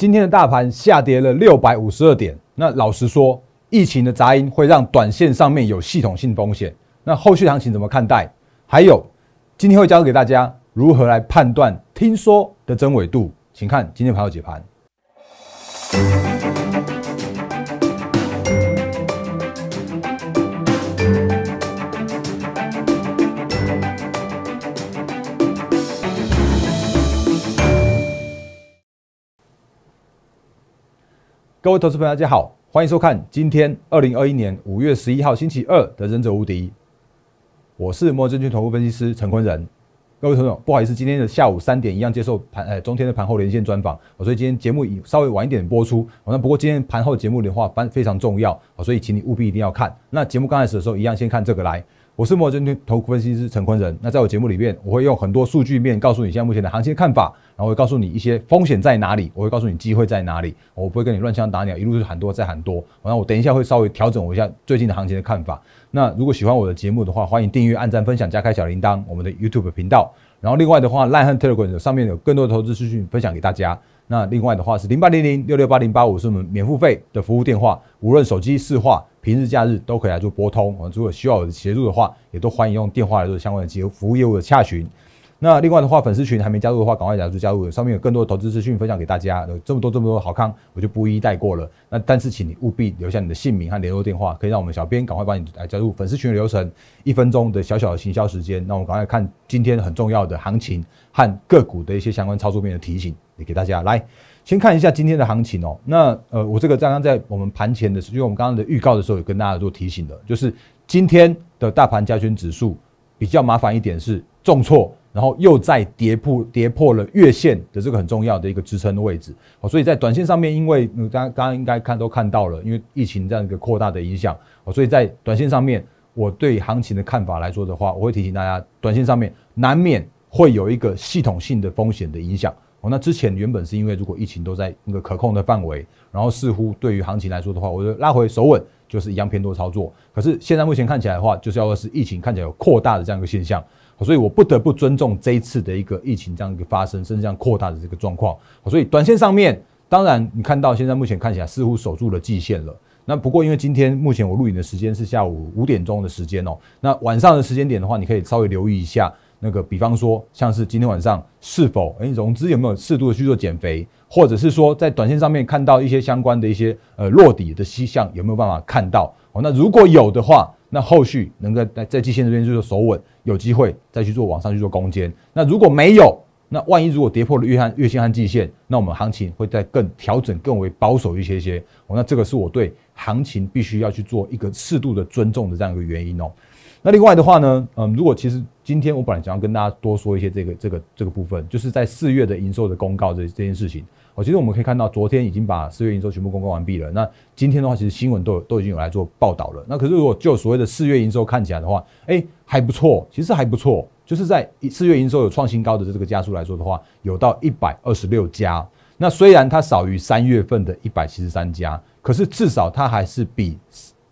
今天的大盘下跌了六百五十二点。那老实说，疫情的杂音会让短线上面有系统性风险。那后续行情怎么看待？还有，今天会教给大家如何来判断听说的真伪度。请看今天盘后解盘。各位投资朋友，大家好，欢迎收看今天二零二一年五月十一号星期二的《忍者无敌》，我是摩证券投步分析师陈坤仁。各位朋友，不好意思，今天的下午三点一样接受盘呃中天的盘后连线专访，所以今天节目已稍微晚一点播出。那不过今天盘后节目的话，班非常重要，所以请你务必一定要看。那节目刚开始的时候，一样先看这个来。我是摩根投分析师陈坤仁。那在我节目里面，我会用很多数据面告诉你现在目前的行情看法，然后会告诉你一些风险在哪里，我会告诉你机会在哪里。我不会跟你乱枪打鸟，一路是喊多再喊多。然后我等一下会稍微调整我一下最近的行情的看法。那如果喜欢我的节目的话，欢迎订阅、按赞、分享、加开小铃铛，我们的 YouTube 频道。然后另外的话，Line 特 a m 上面有更多的投资资讯分享给大家。那另外的话是零八零零六六八零八五是我们免付费的服务电话，无论手机市化平日假日都可以来做拨通。我们如果需要协助的话，也都欢迎用电话来做相关的服务业务的洽询。那另外的话，粉丝群还没加入的话，赶快来做加入。上面有更多的投资资讯分享给大家，有这么多这么多好康，我就不一带过了。那但是请你务必留下你的姓名和联络电话，可以让我们小编赶快帮你来加入粉丝群的流程。一分钟的小小的行销时间，那我们赶快看今天很重要的行情和个股的一些相关操作面的提醒。给大家来先看一下今天的行情哦。那呃，我这个刚刚在我们盘前的时候，我们刚刚的预告的时候有跟大家做提醒的，就是今天的大盘加权指数比较麻烦一点是重挫，然后又再跌破跌破了月线的这个很重要的一个支撑位置哦。所以在短线上面，因为大家刚刚应该看都看到了，因为疫情这样一个扩大的影响哦，所以在短线上面，我对行情的看法来说的话，我会提醒大家，短线上面难免会有一个系统性的风险的影响。哦，那之前原本是因为如果疫情都在那个可控的范围，然后似乎对于行情来说的话，我就拉回首稳，就是一样偏多操作。可是现在目前看起来的话，就是要是疫情看起来有扩大的这样一个现象，所以我不得不尊重这一次的一个疫情这样一个发生，甚至这样扩大的这个状况。所以短线上面，当然你看到现在目前看起来似乎守住了季线了。那不过因为今天目前我录影的时间是下午五点钟的时间哦，那晚上的时间点的话，你可以稍微留意一下。那个，比方说，像是今天晚上是否哎融资有没有适度的去做减肥，或者是说在短线上面看到一些相关的一些呃落底的迹象，有没有办法看到？哦，那如果有的话，那后续能够在在季线这边去做守稳，有机会再去做往上去做攻坚。那如果没有，那万一如果跌破了月汉月线和季线，那我们行情会再更调整更为保守一些些。哦，那这个是我对行情必须要去做一个适度的尊重的这样一个原因哦。那另外的话呢，嗯，如果其实今天我本来想要跟大家多说一些这个这个这个部分，就是在四月的营收的公告这这件事情，哦，其实我们可以看到昨天已经把四月营收全部公告完毕了。那今天的话，其实新闻都有都已经有来做报道了。那可是如果就所谓的四月营收看起来的话，哎，还不错，其实还不错，就是在一四月营收有创新高的这个加数来说的话，有到一百二十六家。那虽然它少于三月份的一百七十三家，可是至少它还是比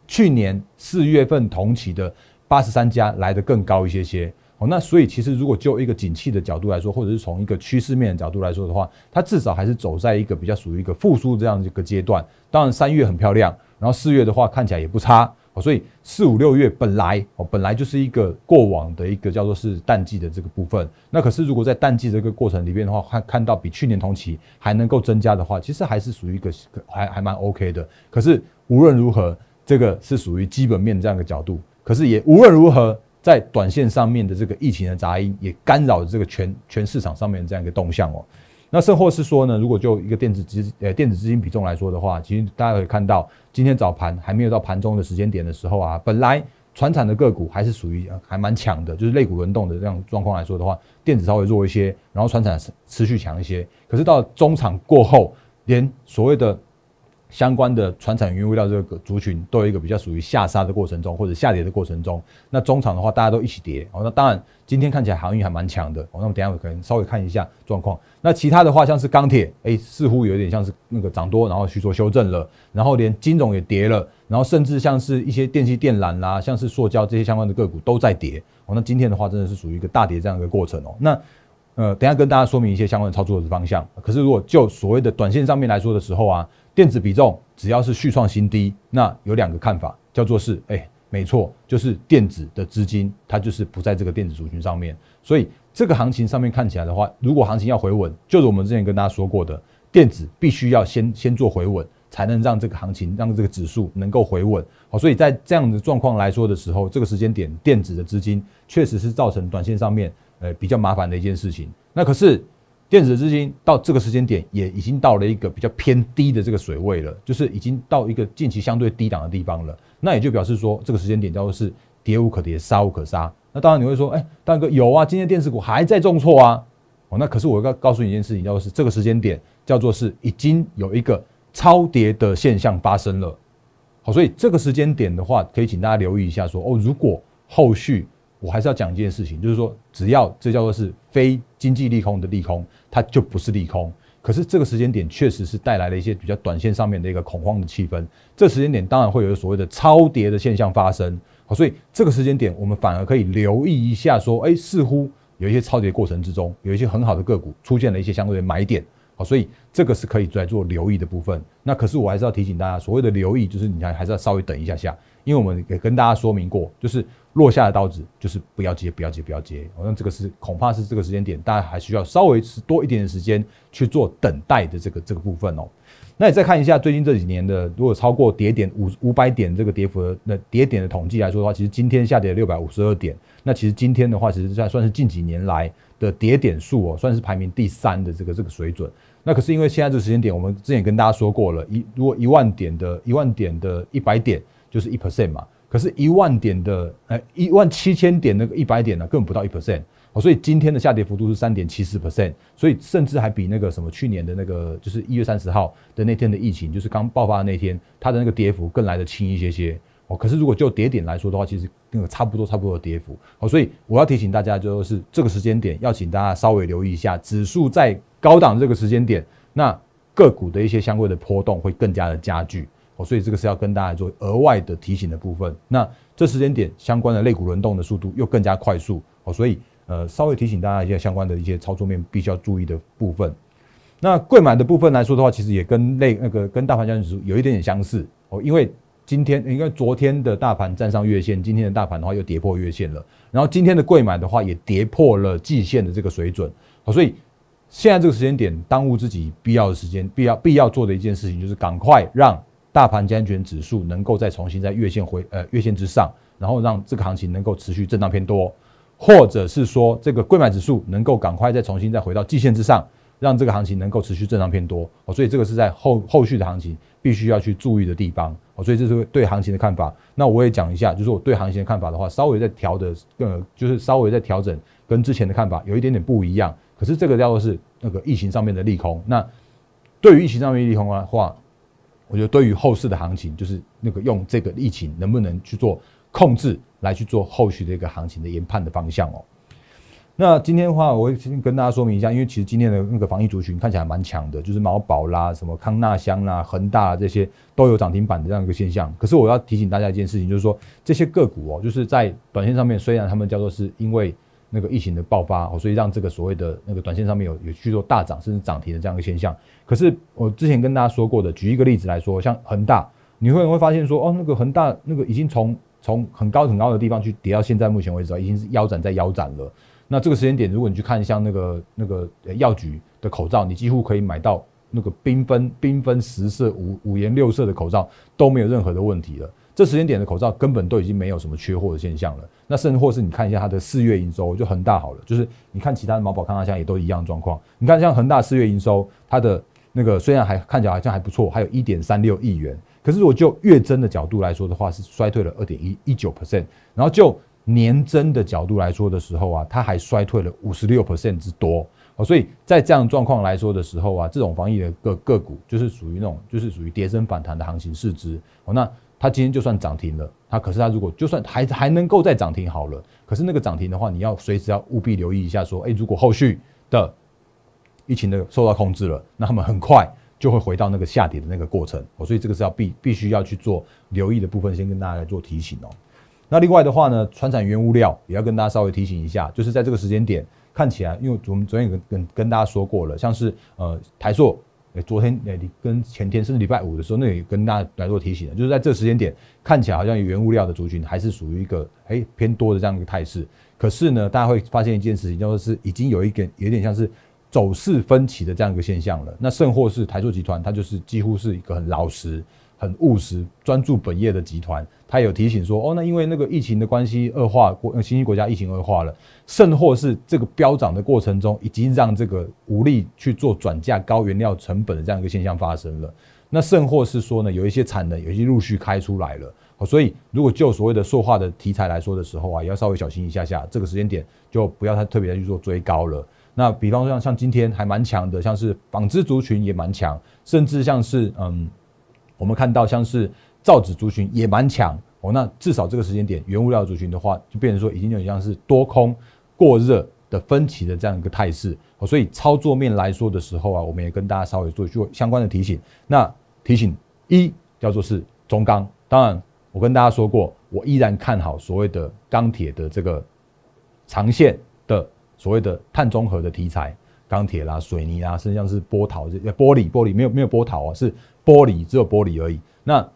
去年四月份同期的。八十三家来的更高一些些，哦，那所以其实如果就一个景气的角度来说，或者是从一个趋势面的角度来说的话，它至少还是走在一个比较属于一个复苏这样的一个阶段。当然三月很漂亮，然后四月的话看起来也不差，哦，所以四五六月本来哦本来就是一个过往的一个叫做是淡季的这个部分。那可是如果在淡季这个过程里面的话，看看到比去年同期还能够增加的话，其实还是属于一个还还蛮 OK 的。可是无论如何，这个是属于基本面这样的角度。可是也无论如何，在短线上面的这个疫情的杂音也干扰了这个全全市场上面这样一个动向哦。那甚或是说呢，如果就一个电子资呃电子资金比重来说的话，其实大家可以看到，今天早盘还没有到盘中的时间点的时候啊，本来船产的个股还是属于还蛮强的，就是类股轮动的这样状况来说的话，电子稍微弱一些，然后船产持续强一些。可是到中场过后，连所谓的相关的船产原物料这个族群都有一个比较属于下杀的过程中，或者下跌的过程中。那中场的话，大家都一起跌哦。那当然，今天看起来航运还蛮强的哦。那我等下可能稍微看一下状况。那其他的话，像是钢铁，哎，似乎有点像是那个涨多，然后去做修正了。然后连金融也跌了，然后甚至像是一些电器电缆啦，像是塑胶这些相关的个股都在跌。哦，那今天的话，真的是属于一个大跌这样一个过程哦。那呃，等下跟大家说明一些相关的操作的方向。可是如果就所谓的短线上面来说的时候啊。电子比重只要是续创新低，那有两个看法，叫做是，哎，没错，就是电子的资金它就是不在这个电子族群上面，所以这个行情上面看起来的话，如果行情要回稳，就是我们之前跟大家说过的，电子必须要先先做回稳，才能让这个行情，让这个指数能够回稳。好，所以在这样的状况来说的时候，这个时间点电子的资金确实是造成短线上面呃比较麻烦的一件事情。那可是。电子资金到这个时间点也已经到了一个比较偏低的这个水位了，就是已经到一个近期相对低档的地方了。那也就表示说，这个时间点叫做是跌无可跌，杀无可杀。那当然你会说，哎，大哥有啊，今天电子股还在重挫啊。哦，那可是我要告诉你一件事情，叫做是这个时间点叫做是已经有一个超跌的现象发生了。好，所以这个时间点的话，可以请大家留意一下说，哦，如果后续我还是要讲一件事情，就是说只要这叫做是非。经济利空的利空，它就不是利空。可是这个时间点确实是带来了一些比较短线上面的一个恐慌的气氛。这时间点当然会有所谓的超跌的现象发生。好，所以这个时间点我们反而可以留意一下，说，哎，似乎有一些超跌过程之中，有一些很好的个股出现了一些相对的买点。好，所以这个是可以来做留意的部分。那可是我还是要提醒大家，所谓的留意，就是你还还是要稍微等一下下，因为我们也跟大家说明过，就是。落下的刀子就是不要接，不要接，不要接。好像这个是恐怕是这个时间点，大家还需要稍微是多一点的时间去做等待的这个这个部分哦。那你再看一下最近这几年的，如果超过跌点五五百点这个跌幅的那跌点的统计来说的话，其实今天下跌六百五十二点。那其实今天的话，其实算算是近几年来的跌点数哦，算是排名第三的这个这个水准。那可是因为现在这个时间点，我们之前也跟大家说过了一如果一万点的一万点的一百点就是一 percent 嘛。可是，一万点的，呃，一万七千点那个一百点呢，根本不到一 percent。所以今天的下跌幅度是三点七四 percent。所以，甚至还比那个什么去年的那个，就是一月三十号的那天的疫情，就是刚爆发的那天，它的那个跌幅更来得轻一些些。哦，可是如果就跌点来说的话，其实那个差不多差不多的跌幅。哦，所以我要提醒大家，就是这个时间点要请大家稍微留意一下，指数在高档这个时间点，那个股的一些相关的波动会更加的加剧。哦，所以这个是要跟大家做额外的提醒的部分。那这时间点相关的肋骨轮动的速度又更加快速哦，所以呃稍微提醒大家一些相关的一些操作面必须要注意的部分。那贵买的部分来说的话，其实也跟肋那个跟大盘交易指数有一点点相似哦，因为今天应该昨天的大盘站上月线，今天的大盘的话又跌破月线了，然后今天的贵买的话也跌破了季线的这个水准哦，所以现在这个时间点当务之急，必要的时间必要必要做的一件事情就是赶快让。大盘安全指数能够再重新在月线回呃月线之上，然后让这个行情能够持续震荡偏多，或者是说这个贵买指数能够赶快再重新再回到季线之上，让这个行情能够持续震荡偏多哦。所以这个是在后后续的行情必须要去注意的地方哦。所以这是对行情的看法。那我也讲一下，就是我对行情的看法的话，稍微再调的呃，就是稍微再调整，跟之前的看法有一点点不一样。可是这个叫做是那个疫情上面的利空。那对于疫情上面利空的话。我觉得对于后市的行情，就是那个用这个疫情能不能去做控制，来去做后续的一个行情的研判的方向哦。那今天的话，我会先跟大家说明一下，因为其实今天的那个防疫族群看起来蛮强的，就是毛宝啦、什么康纳香啦、恒大这些都有涨停板的这样一个现象。可是我要提醒大家一件事情，就是说这些个股哦，就是在短线上面，虽然他们叫做是因为。那个疫情的爆发，所以让这个所谓的那个短线上面有有去做大涨，甚至涨停的这样一个现象。可是我之前跟大家说过的，举一个例子来说，像恒大，你会会发现说，哦，那个恒大那个已经从从很高很高的地方去跌到现在目前为止，已经是腰斩在腰斩了。那这个时间点，如果你去看像那个那个药局的口罩，你几乎可以买到那个缤纷缤纷十色五五颜六色的口罩都没有任何的问题了。这时间点的口罩根本都已经没有什么缺货的现象了。那甚至或是你看一下它的四月营收，就恒大好了，就是你看其他的毛宝、康泰、象也都一样状况。你看像恒大四月营收，它的那个虽然还看起来好像还不错，还有一点三六亿元，可是我就月增的角度来说的话，是衰退了二点一一九 percent。然后就年增的角度来说的时候啊，它还衰退了五十六 percent 之多哦，所以在这样状况来说的时候啊，这种防疫的个个股就是属于那种就是属于叠升反弹的行情，市值哦那。它今天就算涨停了，它可是它如果就算还还能够再涨停好了，可是那个涨停的话，你要随时要务必留意一下，说哎，如果后续的疫情的受到控制了，那他们很快就会回到那个下跌的那个过程哦，所以这个是要必必须要去做留意的部分，先跟大家来做提醒哦。那另外的话呢，船产原物料也要跟大家稍微提醒一下，就是在这个时间点看起来，因为我们昨天跟跟跟大家说过了，像是呃台塑。昨天哎，跟前天甚至礼拜五的时候，那也跟大家来做提醒的，就是在这时间点，看起来好像原物料的族群还是属于一个哎偏多的这样一个态势。可是呢，大家会发现一件事情，就是已经有一点有点像是走势分歧的这样一个现象了。那圣或是台塑集团，它就是几乎是一个很老实。很务实、专注本业的集团，他有提醒说：哦，那因为那个疫情的关系恶化，新兴国家疫情恶化了，甚或是这个飙涨的过程中，以及让这个无力去做转嫁高原料成本的这样一个现象发生了。那甚或是说呢，有一些产能有些陆续开出来了。所以，如果就所谓的塑化的题材来说的时候啊，也要稍微小心一下下。这个时间点就不要太特别去做追高了。那比方说，像今天还蛮强的，像是纺织族群也蛮强，甚至像是嗯。我们看到像是造纸族群也蛮强哦，那至少这个时间点原物料族群的话，就变成说已经有像是多空过热的分歧的这样一个态势哦，所以操作面来说的时候啊，我们也跟大家稍微做做相关的提醒。那提醒一叫做是中钢，当然我跟大家说过，我依然看好所谓的钢铁的这个长线的所谓的碳中和的题材，钢铁啦、水泥啦，甚至是波陶玻璃玻璃没有没有波陶啊是。玻璃只有玻璃而已，那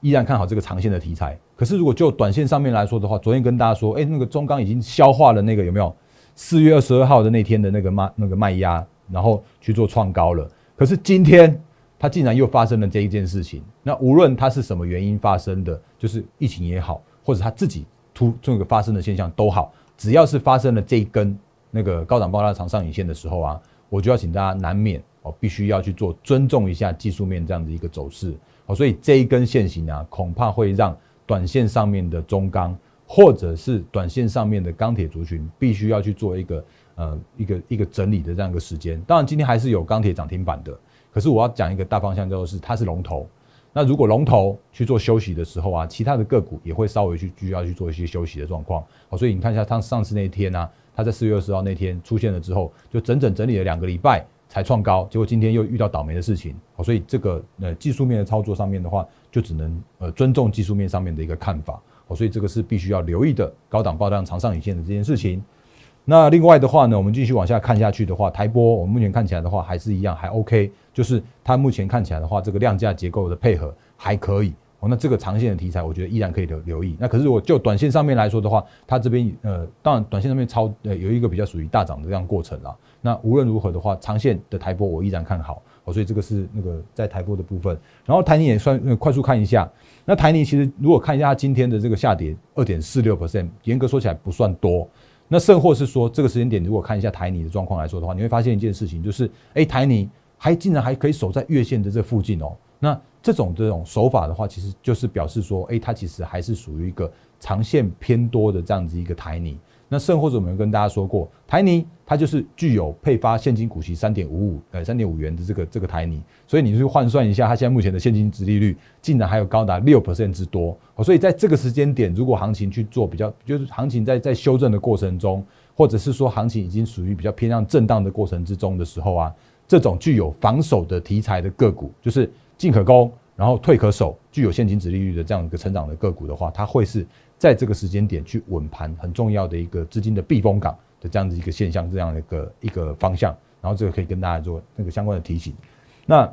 依然看好这个长线的题材。可是如果就短线上面来说的话，昨天跟大家说，哎，那个中钢已经消化了那个有没有？四月二十二号的那天的那个卖那个卖压，然后去做创高了。可是今天它竟然又发生了这一件事情。那无论它是什么原因发生的，就是疫情也好，或者它自己突这个发生的现象都好，只要是发生了这一根那个高档爆炸长上影线的时候啊，我就要请大家难免。哦，必须要去做尊重一下技术面这样的一个走势，哦，所以这一根线型啊，恐怕会让短线上面的中钢或者是短线上面的钢铁族群必须要去做一个呃一个一个整理的这样一个时间。当然，今天还是有钢铁涨停板的，可是我要讲一个大方向，就是它是龙头。那如果龙头去做休息的时候啊，其他的个股也会稍微去需要去做一些休息的状况。好，所以你看一下它上次那天呢，它在四月二十号那天出现了之后，就整整整理了两个礼拜。才创高，结果今天又遇到倒霉的事情所以这个呃技术面的操作上面的话，就只能呃尊重技术面上面的一个看法所以这个是必须要留意的高档爆量长上影线的这件事情。那另外的话呢，我们继续往下看下去的话，台波我们目前看起来的话还是一样还 OK，就是它目前看起来的话，这个量价结构的配合还可以哦。那这个长线的题材，我觉得依然可以留留意。那可是我就短线上面来说的话，它这边呃，当然短线上面超呃有一个比较属于大涨的这样过程啦。那无论如何的话，长线的台波我依然看好哦，所以这个是那个在台波的部分。然后台泥也算快速看一下，那台泥其实如果看一下今天的这个下跌二点四六 percent，严格说起来不算多。那甚或，是说这个时间点如果看一下台泥的状况来说的话，你会发现一件事情，就是哎，台泥还竟然还可以守在月线的这附近哦。那这种这种手法的话，其实就是表示说，哎，它其实还是属于一个长线偏多的这样子一个台泥。那甚或者我们跟大家说过，台泥它就是具有配发现金股息三点五五呃三点五元的这个这个台泥，所以你去换算一下，它现在目前的现金值利率竟然还有高达六之多。所以在这个时间点，如果行情去做比较，就是行情在在修正的过程中，或者是说行情已经属于比较偏向震荡的过程之中的时候啊，这种具有防守的题材的个股，就是进可攻，然后退可守，具有现金值利率的这样一个成长的个股的话，它会是。在这个时间点去稳盘，很重要的一个资金的避风港的这样子一个现象，这样的一个一个方向。然后这个可以跟大家做那个相关的提醒。那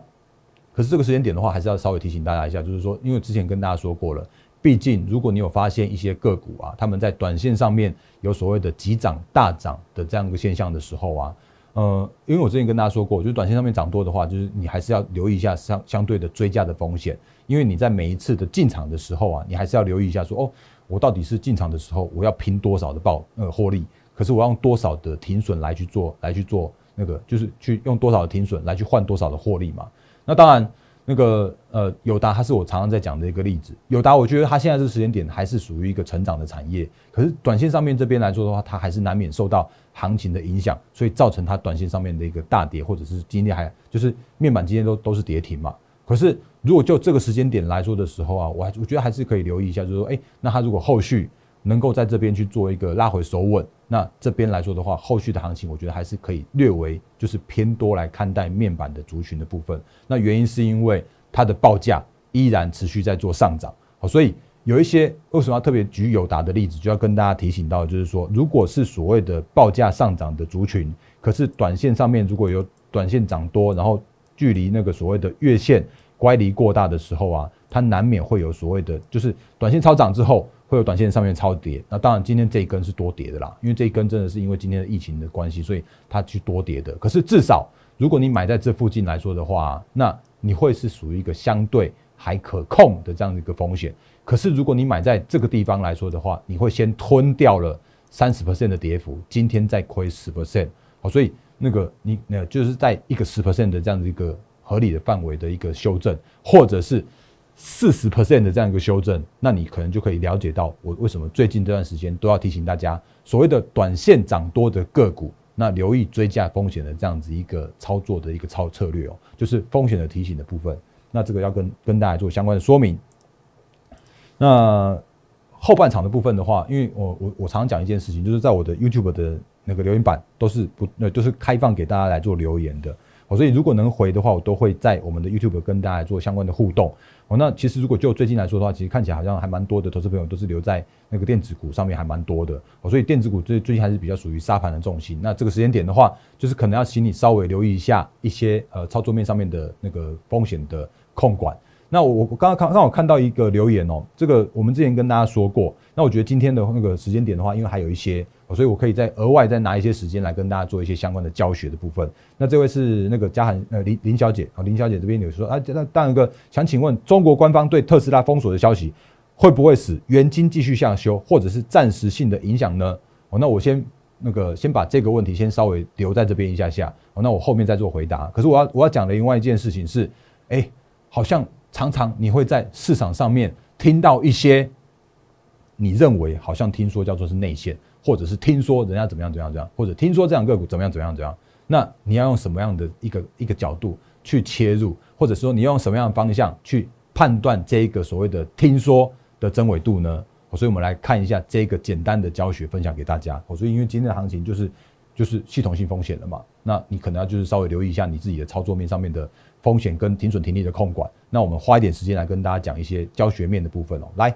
可是这个时间点的话，还是要稍微提醒大家一下，就是说，因为之前跟大家说过了，毕竟如果你有发现一些个股啊，他们在短线上面有所谓的急涨大涨的这样一个现象的时候啊，呃，因为我之前跟大家说过，就是短线上面涨多的话，就是你还是要留意一下相相对的追加的风险，因为你在每一次的进场的时候啊，你还是要留意一下说哦。我到底是进场的时候，我要拼多少的报呃获利？可是我要用多少的停损来去做，来去做那个，就是去用多少的停损来去换多少的获利嘛？那当然，那个呃，友达它是我常常在讲的一个例子。友达我觉得它现在这个时间点还是属于一个成长的产业，可是短线上面这边来说的话，它还是难免受到行情的影响，所以造成它短线上面的一个大跌，或者是今天还就是面板今天都都是跌停嘛？可是。如果就这个时间点来说的时候啊，我还我觉得还是可以留意一下，就是说，哎，那它如果后续能够在这边去做一个拉回手稳，那这边来说的话，后续的行情我觉得还是可以略为就是偏多来看待面板的族群的部分。那原因是因为它的报价依然持续在做上涨，好，所以有一些为什么要特别举友达的例子，就要跟大家提醒到，就是说，如果是所谓的报价上涨的族群，可是短线上面如果有短线涨多，然后距离那个所谓的月线。乖离过大的时候啊，它难免会有所谓的，就是短线超涨之后会有短线上面超跌。那当然，今天这一根是多跌的啦，因为这一根真的是因为今天的疫情的关系，所以它去多跌的。可是至少，如果你买在这附近来说的话，那你会是属于一个相对还可控的这样的一个风险。可是如果你买在这个地方来说的话，你会先吞掉了三十 percent 的跌幅，今天再亏十 percent。好，所以那个你那就是在一个十 percent 的这样的一个。合理的范围的一个修正，或者是四十 percent 的这样一个修正，那你可能就可以了解到我为什么最近这段时间都要提醒大家，所谓的短线涨多的个股，那留意追加风险的这样子一个操作的一个操策略哦，就是风险的提醒的部分。那这个要跟跟大家做相关的说明。那后半场的部分的话，因为我我我常讲一件事情，就是在我的 YouTube 的那个留言板都是不，那都是开放给大家来做留言的。所以如果能回的话，我都会在我们的 YouTube 跟大家做相关的互动。哦，那其实如果就最近来说的话，其实看起来好像还蛮多的投资朋友都是留在那个电子股上面，还蛮多的。哦，所以电子股最最近还是比较属于沙盘的重心。那这个时间点的话，就是可能要请你稍微留意一下一些呃操作面上面的那个风险的控管。那我我刚刚看让我看到一个留言哦，这个我们之前跟大家说过。那我觉得今天的那个时间点的话，因为还有一些，所以我可以再额外再拿一些时间来跟大家做一些相关的教学的部分。那这位是那个嘉涵呃林林小姐啊，林小姐这边有说啊，那当然个想请问，中国官方对特斯拉封锁的消息会不会使原金继续下修，或者是暂时性的影响呢？哦，那我先那个先把这个问题先稍微留在这边一下下，哦，那我后面再做回答。可是我要我要讲的另外一件事情是，哎，好像。常常你会在市场上面听到一些，你认为好像听说叫做是内线，或者是听说人家怎么样怎么样这样，或者听说这样个股怎么样怎么样怎样。那你要用什么样的一个一个角度去切入，或者说你用什么样的方向去判断这一个所谓的听说的真伪度呢？所以我们来看一下这个简单的教学分享给大家。所以因为今天的行情就是。就是系统性风险了嘛？那你可能要就是稍微留意一下你自己的操作面上面的风险跟停损停利的控管。那我们花一点时间来跟大家讲一些教学面的部分哦。来，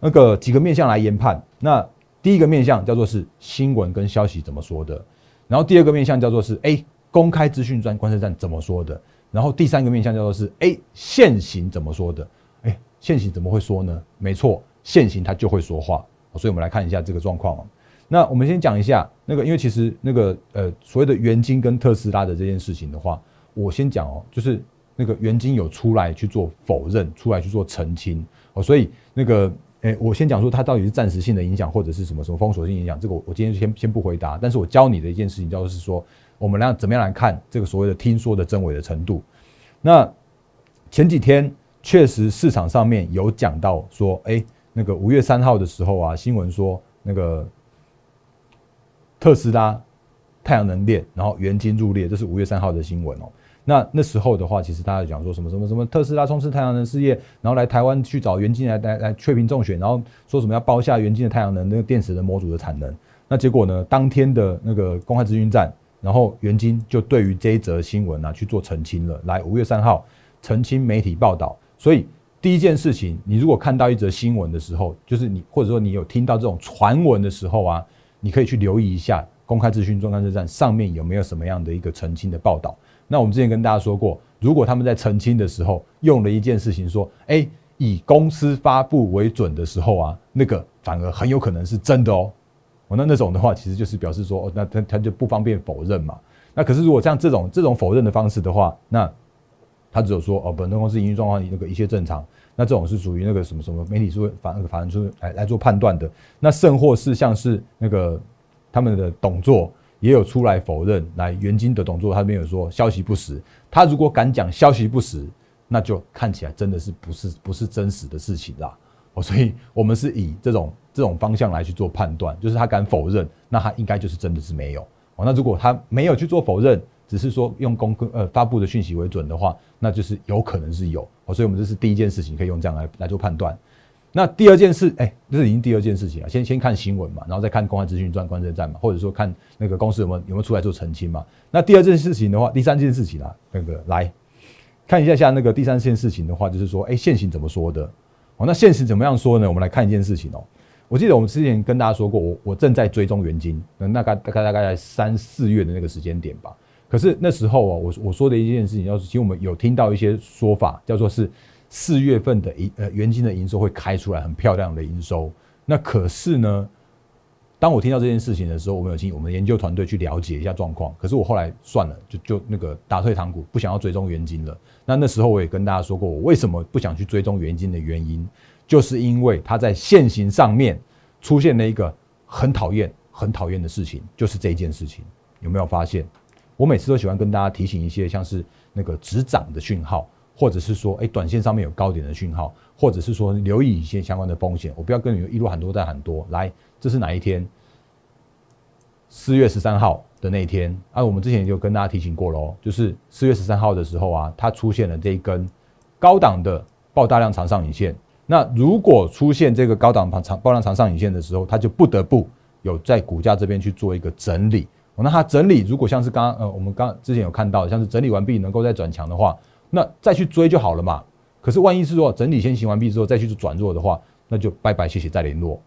那个几个面向来研判。那第一个面向叫做是新闻跟消息怎么说的？然后第二个面向叫做是 A 公开资讯专观测站怎么说的？然后第三个面向叫做是 A 现行怎么说的？哎，现行怎么会说呢？没错，现行它就会说话。所以我们来看一下这个状况。那我们先讲一下那个，因为其实那个呃，所谓的原金跟特斯拉的这件事情的话，我先讲哦，就是那个原金有出来去做否认，出来去做澄清哦，所以那个诶，我先讲说它到底是暂时性的影响，或者是什么什么封锁性影响，这个我我今天先先不回答，但是我教你的一件事情，叫做是说我们来怎么样来看这个所谓的听说的真伪的程度。那前几天确实市场上面有讲到说，哎，那个五月三号的时候啊，新闻说那个。特斯拉太阳能链，然后元晶入列，这是五月三号的新闻哦。那那时候的话，其实大家讲说什么什么什么，特斯拉冲刺太阳能事业，然后来台湾去找元晶来来来确定中选，然后说什么要包下元晶的太阳能那个电池的模组的产能。那结果呢？当天的那个公开资讯站，然后元晶就对于这一则新闻呢去做澄清了。来五月三号澄清媒体报道。所以第一件事情，你如果看到一则新闻的时候，就是你或者说你有听到这种传闻的时候啊。你可以去留意一下公开资讯中央车站上面有没有什么样的一个澄清的报道。那我们之前跟大家说过，如果他们在澄清的时候用了一件事情说，哎，以公司发布为准的时候啊，那个反而很有可能是真的哦。哦，那那种的话，其实就是表示说，哦，那他他就不方便否认嘛。那可是如果像这种这种否认的方式的话，那。他只有说哦，本公司营运状况那个一切正常，那这种是属于那个什么什么媒体是反那个法人出来来做判断的。那甚或事项是那个他们的董座也有出来否认，来原金的董座他没有说消息不实。他如果敢讲消息不实，那就看起来真的是不是不是真实的事情啦。哦，所以我们是以这种这种方向来去做判断，就是他敢否认，那他应该就是真的是没有。哦，那如果他没有去做否认。只是说用公呃发布的讯息为准的话，那就是有可能是有哦，所以我们这是第一件事情可以用这样来来做判断。那第二件事，哎，这是已经第二件事情了，先先看新闻嘛，然后再看公安资讯专观测站嘛，或者说看那个公司有没有有没有出来做澄清嘛。那第二件事情的话，第三件事情啊，那个来看一下下那个第三件事情的话，就是说，哎，现行怎么说的？哦，那现行怎么样说呢？我们来看一件事情哦。我记得我们之前跟大家说过，我我正在追踪原金，那大概大概大概三四月的那个时间点吧。可是那时候啊，我我说的一件事情，要是其实我们有听到一些说法，叫做是四月份的一呃原金的营收会开出来很漂亮的营收。那可是呢，当我听到这件事情的时候，我们有请我们的研究团队去了解一下状况。可是我后来算了，就就那个打退堂鼓，不想要追踪原金了。那那时候我也跟大家说过，我为什么不想去追踪原金的原因，就是因为它在现行上面出现了一个很讨厌、很讨厌的事情，就是这一件事情，有没有发现？我每次都喜欢跟大家提醒一些像是那个止涨的讯号，或者是说，哎，短线上面有高点的讯号，或者是说，留意一些相关的风险。我不要跟你们一路喊多再喊多。来，这是哪一天？四月十三号的那一天。啊，我们之前就跟大家提醒过喽，就是四月十三号的时候啊，它出现了这一根高档的爆大量长上影线。那如果出现这个高档长爆量长上影线的时候，它就不得不有在股价这边去做一个整理。那它整理，如果像是刚刚呃，我们刚之前有看到，像是整理完毕能够再转强的话，那再去追就好了嘛。可是万一是说整理先行完毕之后再去做转弱的话，那就拜拜，谢谢再联络。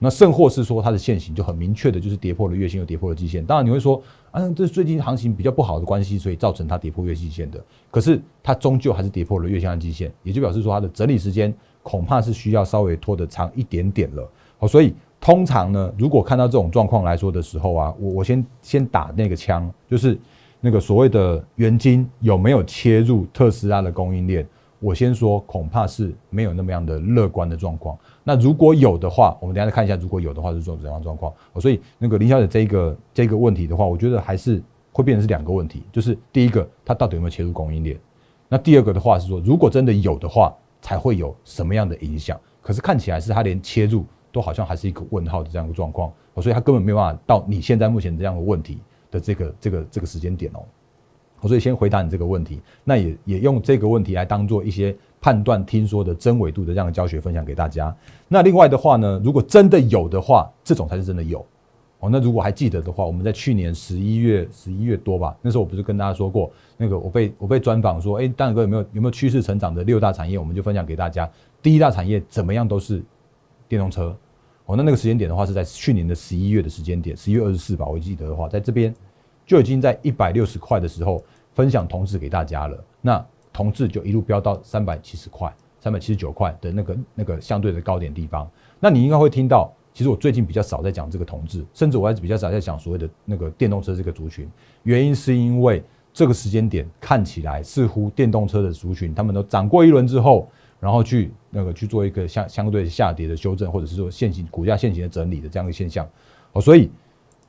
那甚或是说它的现行就很明确的，就是跌破了月线又跌破了季线。当然你会说，啊，这是最近行情比较不好的关系，所以造成它跌破月季线的。可是它终究还是跌破了月线和季线，也就表示说它的整理时间恐怕是需要稍微拖得长一点点了。好，所以。通常呢，如果看到这种状况来说的时候啊，我我先先打那个枪，就是那个所谓的原晶有没有切入特斯拉的供应链？我先说恐怕是没有那么样的乐观的状况。那如果有的话，我们等下再看一下，如果有的话是做怎样状况。所以那个林小姐这一个这个问题的话，我觉得还是会变成是两个问题，就是第一个它到底有没有切入供应链？那第二个的话是说，如果真的有的话，才会有什么样的影响。可是看起来是它连切入。都好像还是一个问号的这样一个状况，所以他根本没有办法到你现在目前这样的问题的这个这个这个时间点哦，我所以先回答你这个问题，那也也用这个问题来当做一些判断听说的真伪度的这样的教学分享给大家。那另外的话呢，如果真的有的话，这种才是真的有哦。那如果还记得的话，我们在去年十一月十一月多吧，那时候我不是跟大家说过，那个我被我被专访说，哎，蛋哥有没有有没有趋势成长的六大产业，我们就分享给大家。第一大产业怎么样都是电动车。哦，那那个时间点的话是在去年的十一月的时间点，十一月二十四吧，我记得的话，在这边就已经在一百六十块的时候分享同志给大家了。那同志就一路飙到三百七十块、三百七十九块的那个那个相对的高点地方。那你应该会听到，其实我最近比较少在讲这个同志，甚至我还是比较少在讲所谓的那个电动车这个族群，原因是因为这个时间点看起来似乎电动车的族群他们都涨过一轮之后。然后去那个去做一个相相对下跌的修正，或者是说现行股价现行的整理的这样一个现象哦，所以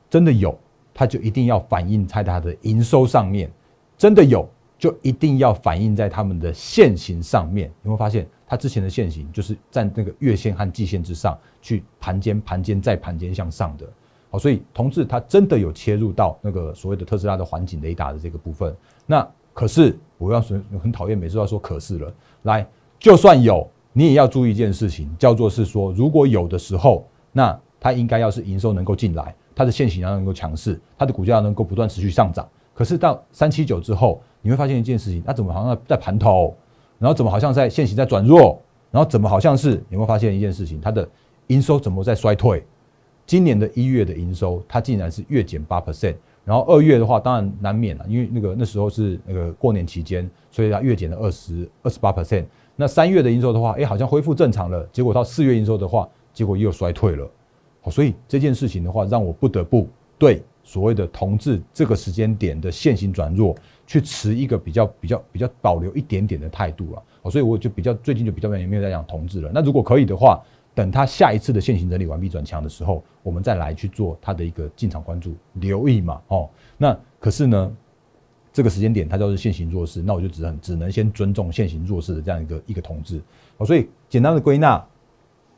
真的有，它就一定要反映在它的营收上面，真的有就一定要反映在他们的现行上面。你会发现，它之前的现行就是在那个月线和季线之上去盘间盘间再盘间向上的哦，所以同志，它真的有切入到那个所谓的特斯拉的环境雷达的这个部分。那可是我要很讨厌每次都要说可是了，来。就算有，你也要注意一件事情，叫做是说，如果有的时候，那它应该要是营收能够进来，它的现形要能够强势，它的股价能够不断持续上涨。可是到三七九之后，你会发现一件事情，它怎么好像在盘头，然后怎么好像在现形在转弱，然后怎么好像是你会发现一件事情，它的营收怎么在衰退？今年的一月的营收，它竟然是月减八 percent，然后二月的话，当然难免了，因为那个那时候是那个过年期间，所以它月减了二十二十八 percent。那三月的营收的话，哎，好像恢复正常了。结果到四月营收的话，结果又衰退了。所以这件事情的话，让我不得不对所谓的同志这个时间点的现行转弱，去持一个比较比较比较保留一点点的态度了。所以我就比较最近就比较没有在讲同志了。那如果可以的话，等它下一次的现行整理完毕转强的时候，我们再来去做它的一个进场关注、留意嘛。哦，那可是呢？这个时间点，它叫做现行弱势，那我就只能只能先尊重现行弱势的这样一个一个统治。好，所以简单的归纳，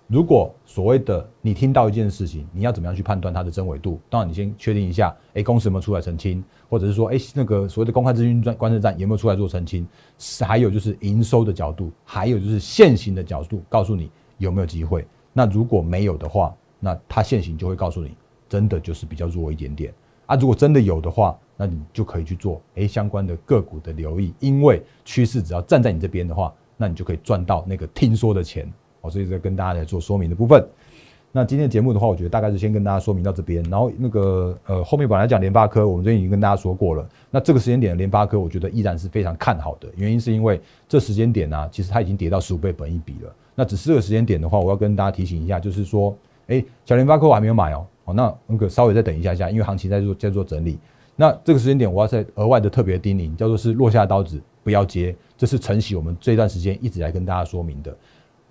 如果所谓的你听到一件事情，你要怎么样去判断它的真伪度？当然，你先确定一下，哎，公司有没有出来澄清，或者是说，哎，那个所谓的公开资讯专观测站有没有出来做澄清？还有就是营收的角度，还有就是现行的角度，告诉你有没有机会。那如果没有的话，那它现行就会告诉你，真的就是比较弱一点点。啊，如果真的有的话。那你就可以去做哎相关的个股的留意，因为趋势只要站在你这边的话，那你就可以赚到那个听说的钱哦。所以这跟大家来做说明的部分。那今天节目的话，我觉得大概是先跟大家说明到这边，然后那个呃后面本来讲联发科，我们最近已经跟大家说过了。那这个时间点的联发科，我觉得依然是非常看好的，原因是因为这时间点呢，其实它已经跌到十五倍本一比了。那只是这个时间点的话，我要跟大家提醒一下，就是说，哎，小联发科我还没有买哦，哦，那那个稍微再等一下下，因为行情在做在做整理。那这个时间点，我要再额外的特别叮咛，叫做是落下刀子，不要接。这是晨曦我们这段时间一直来跟大家说明的，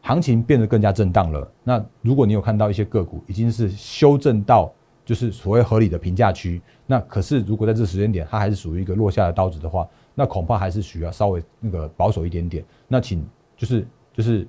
行情变得更加震荡了。那如果你有看到一些个股已经是修正到就是所谓合理的评价区，那可是如果在这个时间点它还是属于一个落下的刀子的话，那恐怕还是需要稍微那个保守一点点。那请就是就是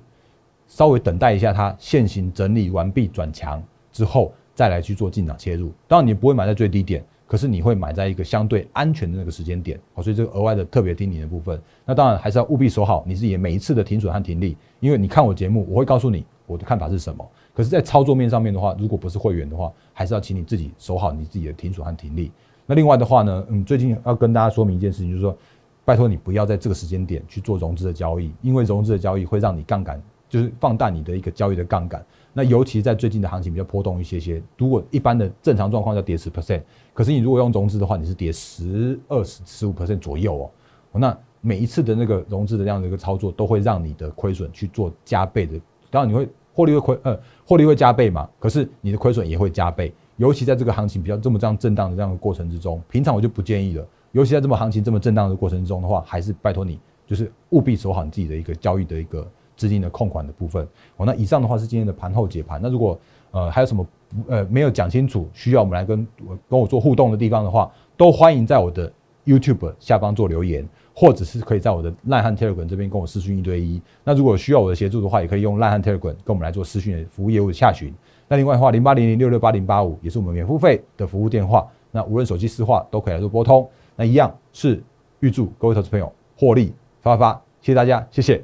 稍微等待一下它现行整理完毕转强之后，再来去做进场切入。当然你不会买在最低点。可是你会买在一个相对安全的那个时间点，好，所以这个额外的特别叮咛的部分，那当然还是要务必守好你自己每一次的停损和停利，因为你看我节目，我会告诉你我的看法是什么。可是，在操作面上面的话，如果不是会员的话，还是要请你自己守好你自己的停损和停利。那另外的话呢，嗯，最近要跟大家说明一件事情，就是说，拜托你不要在这个时间点去做融资的交易，因为融资的交易会让你杠杆就是放大你的一个交易的杠杆。那尤其在最近的行情比较波动一些些，如果一般的正常状况要跌十 percent，可是你如果用融资的话，你是跌十二十十五 percent 左右哦。那每一次的那个融资的这样的一个操作，都会让你的亏损去做加倍的，当然你会获利会亏呃，获利会加倍嘛，可是你的亏损也会加倍。尤其在这个行情比较这么这样震荡的这样的过程之中，平常我就不建议了。尤其在这么行情这么震荡的过程中的话，还是拜托你，就是务必守好你自己的一个交易的一个。资金的控款的部分。好，那以上的话是今天的盘后解盘。那如果呃还有什么呃没有讲清楚，需要我们来跟跟我做互动的地方的话，都欢迎在我的 YouTube 下方做留言，或者是可以在我的 Line 和 Telegram 这边跟我私讯一对一。那如果需要我的协助的话，也可以用 Line 和 Telegram 跟我们来做私讯的服务业务的下询。那另外的话，零八零零六六八零八五也是我们免付费的服务电话。那无论手机私话都可以来做拨通。那一样是预祝各位投资朋友获利发发。谢谢大家，谢谢。